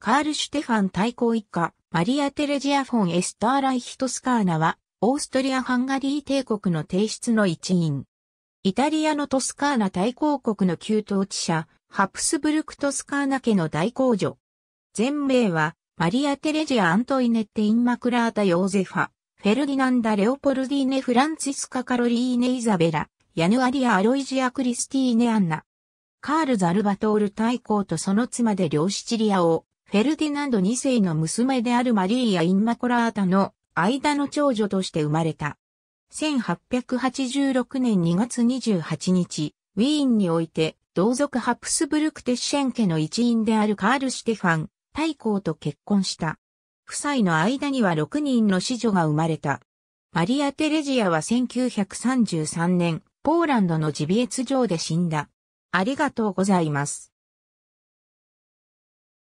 カール・シュテファン対抗一家、マリア・テレジア・フォン・エスター・ライヒトスカーナは、オーストリア・ハンガリー帝国の提出の一員。イタリアのトスカーナ大公国の旧統治者、ハプスブルク・トスカーナ家の大公女。全名は、マリア・テレジア・アントイネッテ・インマクラータ・ヨーゼファ、フェルディナンダ・レオポルディーネ・フランツィスカ・カロリーネ・イザベラ、ヤヌアリア・アロイジア・クリスティーネ・アンナ。カール・ザルバトール大公とその妻で両シチリアをフェルディナンド2世の娘であるマリーア・インマコラータの間の長女として生まれた。1886年2月28日、ウィーンにおいて、同族ハプスブルク・テッシェン家の一員であるカール・シテファン、大公と結婚した。夫妻の間には6人の子女が生まれた。マリア・テレジアは1933年、ポーランドのジビエツ城で死んだ。ありがとうございます。